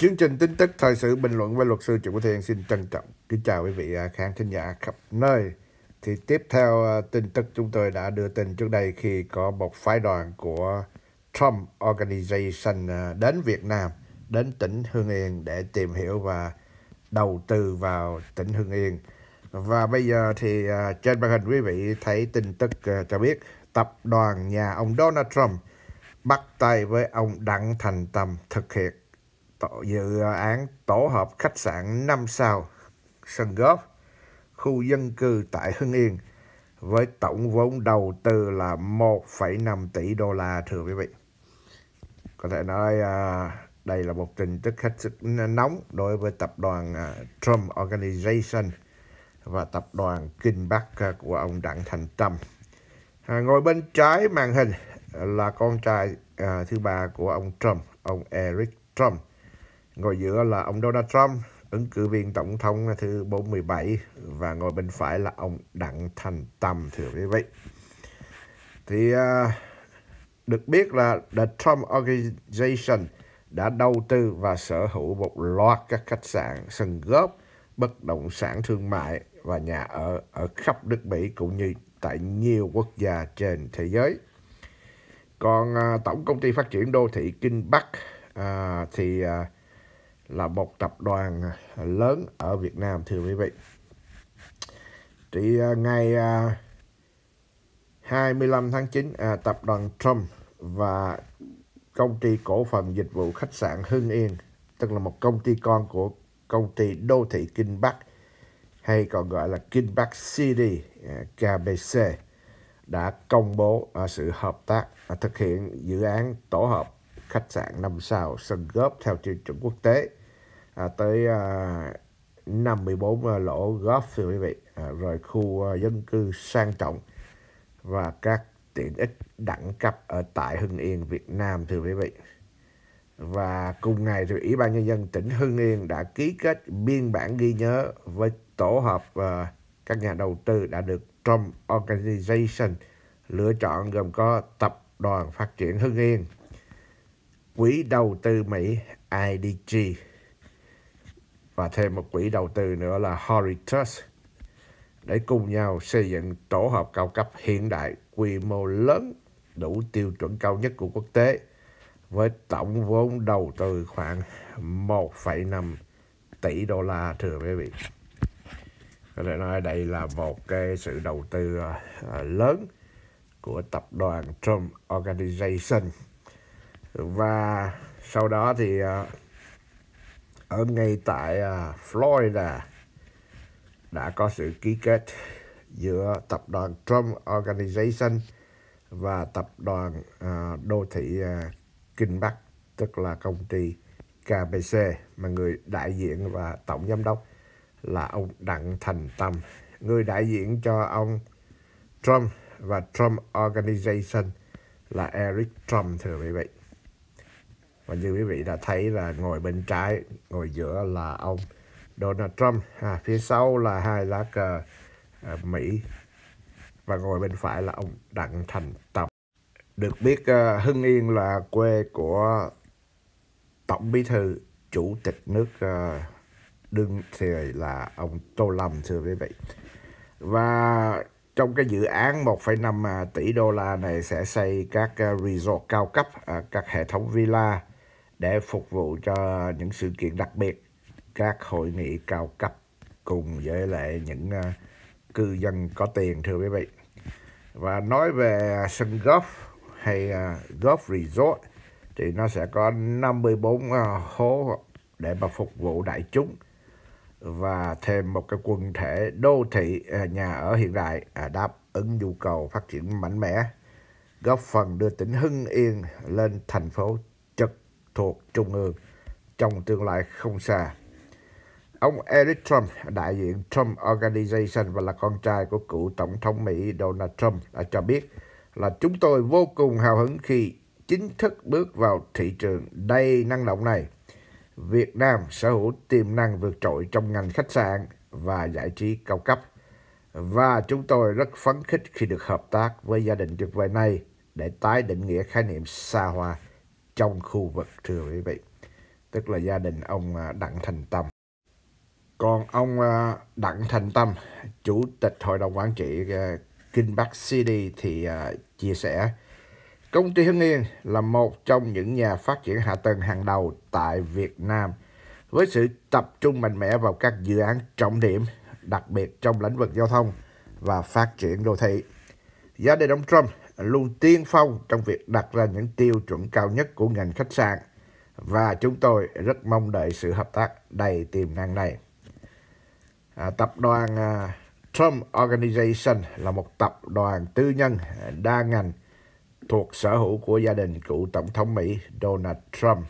Chương trình tin tức thời sự bình luận với luật sư Trịnh Quốc Thiên xin trân trọng kính chào quý vị à, khán thính giả khắp nơi. Thì tiếp theo à, tin tức chúng tôi đã đưa tin trước đây khi có một phái đoàn của Trump Organization à, đến Việt Nam, đến tỉnh Hương Yên để tìm hiểu và đầu tư vào tỉnh Hương Yên. Và bây giờ thì trên màn hình quý vị thấy tin tức cho biết tập đoàn nhà ông Donald Trump bắt tay với ông Đặng Thành Tâm thực hiện tổ, dự án tổ hợp khách sạn 5 sao sân golf khu dân cư tại Hưng Yên với tổng vốn đầu tư là 1,5 tỷ đô la thưa quý vị. Có thể nói à, đây là một trình tức hết sức nóng đối với tập đoàn à, Trump Organization và tập đoàn Kinh Bắc à, của ông Đặng Thành Trump. ngồi bên trái màn hình là con trai thứ ba của ông Trump, ông Eric Trump Ngồi giữa là ông Donald Trump, ứng cử viên tổng thống thứ 47 và ngồi bên phải là ông Đặng Thành Tâm thưa quý vị. Thì à, được biết là The Trump Organization đã đầu tư và sở hữu một loạt các khách sạn, sân góp, bất động sản thương mại và nhà ở ở khắp nước Mỹ cũng như tại nhiều quốc gia trên thế giới. Còn à, Tổng Công ty Phát triển Đô thị Kinh Bắc à, thì à, là một tập đoàn à, lớn ở Việt Nam thưa quý vị. Thì à, ngày 25 à, tháng 9 tập đoàn Trump và công ty cổ phần dịch vụ khách sạn Hưng Yên tức là một công ty con của công ty đô thị Kinh Bắc hay còn gọi là Kinh Bắc City KBC đã công bố sự hợp tác thực hiện dự án tổ hợp khách sạn năm sao sân góp theo tiêu chuẩn quốc tế à, tới à, 54 à, lỗ góp thưa quý vị à, rồi khu à, dân cư sang trọng và các tiện ích đẳng cấp ở tại Hưng Yên Việt Nam thưa quý vị và cùng ngày thì Ủy ban nhân dân tỉnh Hưng Yên đã ký kết biên bản ghi nhớ với tổ hợp à, các nhà đầu tư đã được Trump Organization lựa chọn gồm có tập đoàn phát triển Hưng Yên, quỹ đầu tư Mỹ IDG và thêm một quỹ đầu tư nữa là Heritage để cùng nhau xây dựng tổ hợp cao cấp hiện đại quy mô lớn đủ tiêu chuẩn cao nhất của quốc tế với tổng vốn đầu tư khoảng 1,5 tỷ đô la thưa quý vị. Có thể nói đây là một cái sự đầu tư à, à, lớn của tập đoàn Trump Organization và sau đó thì à, ở ngay tại à, Florida đã có sự ký kết giữa tập đoàn Trump Organization và tập đoàn à, đô thị à, Kinh Bắc tức là công ty KBC mà người đại diện và tổng giám đốc là ông Đặng Thành Tâm người đại diện cho ông Trump và Trump Organization là Eric Trump thưa quý vị và như quý vị đã thấy là ngồi bên trái ngồi giữa là ông Donald Trump à, phía sau là hai lá cờ à, Mỹ và ngồi bên phải là ông Đặng Thành Tập được biết à, Hưng Yên là quê của Tổng Bí thư Chủ tịch nước à, đương thời là ông Tô Lâm thưa quý vị và trong cái dự án 1,5 à, tỷ đô la này sẽ xây các à, resort cao cấp, à, các hệ thống villa để phục vụ cho những sự kiện đặc biệt, các hội nghị cao cấp cùng với lại những ờ, cư dân có tiền thưa quý vị. Và nói về sân golf hay ờ, golf resort thì nó sẽ có 54 ờ, hố để mà phục vụ đại chúng và thêm một cái quần thể đô thị nhà ở hiện đại à, đáp ứng nhu cầu phát triển mạnh mẽ góp phần đưa tỉnh Hưng Yên lên thành phố thuộc Trung ương trong tương lai không xa. Ông Eric Trump, đại diện Trump Organization và là con trai của cựu Tổng thống Mỹ Donald Trump đã cho biết là chúng tôi vô cùng hào hứng khi chính thức bước vào thị trường đầy năng động này. Việt Nam sở hữu tiềm năng vượt trội trong ngành khách sạn và giải trí cao cấp. Và chúng tôi rất phấn khích khi được hợp tác với gia đình tuyệt vời này để tái định nghĩa khái niệm xa hoa trong khu vực thưa quý vị tức là gia đình ông à, Đặng Thành Tâm còn ông à, Đặng Thành Tâm chủ tịch hội đồng quản trị à, Kinh Bắc City thì chia sẻ công ty Hưng Yên là một trong những nhà phát triển hạ tầng hàng đầu tại Việt Nam với sự tập trung mạnh mẽ vào các dự án trọng điểm đặc biệt trong lĩnh vực giao thông và phát triển đô thị. Gia đình ông Trump luôn tiên phong trong việc đặt ra những tiêu chuẩn cao nhất của ngành khách sạn và chúng tôi rất mong đợi sự hợp tác đầy tiềm năng này. À, tập đoàn à, Trump Organization là một tập đoàn tư nhân đa ngành thuộc sở hữu của gia đình cựu Tổng thống Mỹ Donald Trump.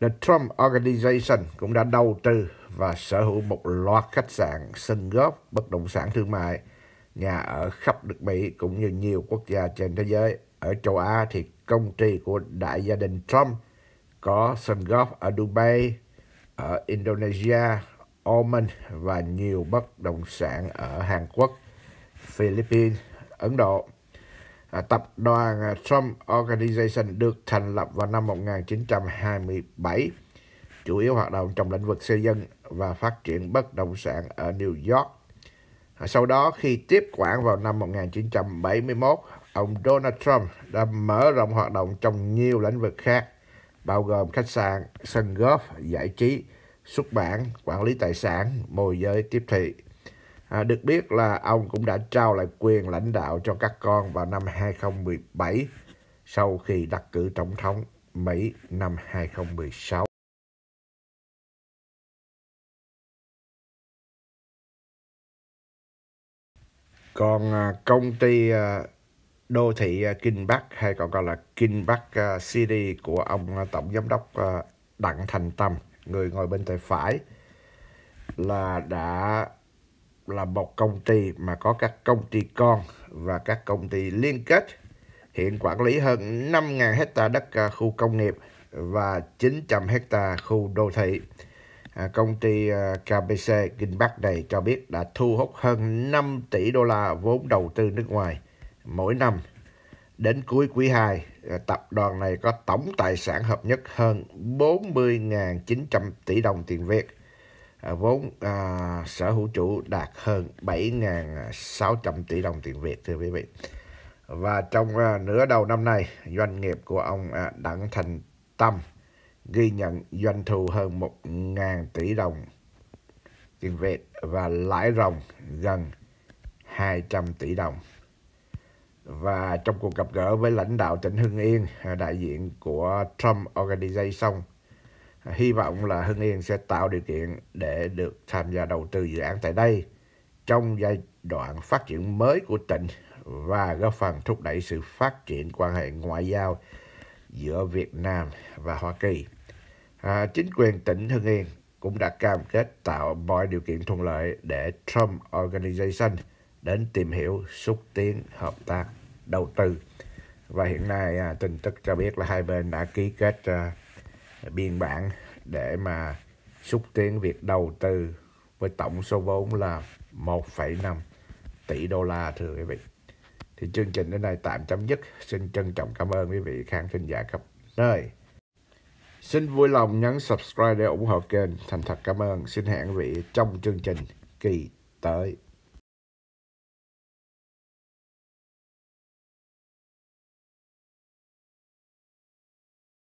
The Trump Organization cũng đã đầu tư và sở hữu một loạt khách sạn, sân góp, bất động sản thương mại, nhà ở khắp nước Mỹ cũng như nhiều quốc gia trên thế giới. Ở châu Á thì công ty của đại gia đình Trump có sân golf ở Dubai, ở Indonesia, Oman và nhiều bất động sản ở Hàn Quốc, Philippines, Ấn Độ. À, tập đoàn à, Trump Organization được thành lập vào năm 1927, chủ yếu hoạt động trong lĩnh vực xây dựng và phát triển bất động sản ở New York, sau đó khi tiếp quản vào năm 1971, ông Donald Trump đã mở rộng hoạt động trong nhiều lĩnh vực khác, bao gồm khách sạn, sân golf, giải trí, xuất bản, quản lý tài sản, môi giới tiếp thị. À, được biết là ông cũng đã trao lại quyền lãnh đạo cho các con vào năm 2017 sau khi đắc cử tổng thống Mỹ năm 2016. Còn à, công ty à, đô thị à, Kinh Bắc hay còn gọi là Kinh Bắc City của ông Tổng Giám đốc Đặng Thành Tâm, người ngồi bên tay phải, là đã là một công ty mà có các công ty con và các công ty liên kết hiện quản lý hơn 5.000 hecta đất khu công nghiệp và 900 hecta khu đô thị. À, công ty à, KBC Kinh Bắc này cho biết đã thu hút hơn 5 tỷ đô la vốn đầu tư nước ngoài mỗi năm. Đến cuối quý 2, à, tập đoàn này có tổng tài sản hợp nhất hơn 40.900 tỷ đồng tiền Việt. Vốn à, sở hữu chủ đạt hơn 7.600 tỷ đồng tiền Việt thưa quý vị. Và trong à, nửa đầu năm nay, doanh nghiệp của ông à, Đặng Thành Tâm ghi nhận doanh thu hơn 1.000 tỷ đồng tiền Việt và lãi ròng gần 200 tỷ đồng. Và trong cuộc gặp gỡ với lãnh đạo tỉnh Hưng Yên, đại diện của Trump Organization, hy vọng là Hưng Yên sẽ tạo điều kiện để được tham gia đầu tư dự án tại đây trong giai đoạn phát triển mới của tỉnh và góp phần thúc đẩy sự phát triển quan hệ ngoại giao giữa Việt Nam và Hoa Kỳ. À, chính quyền tỉnh Hưng Yên cũng đã cam kết tạo mọi điều kiện thuận lợi để Trump Organization đến tìm hiểu, xúc tiến hợp tác, đầu tư. Và hiện nay à, tin tức cho biết là hai bên đã ký kết à, biên bản để mà xúc tiến việc đầu tư với tổng số vốn là 1,5 tỷ đô la thưa quý vị. Thì chương trình đến đây tạm chấm dứt. Xin trân trọng cảm ơn quý vị khán thính giả khắp nơi. Xin vui lòng nhấn subscribe để ủng hộ kênh. Thành thật cảm ơn. Xin hẹn quý vị trong chương trình kỳ tới.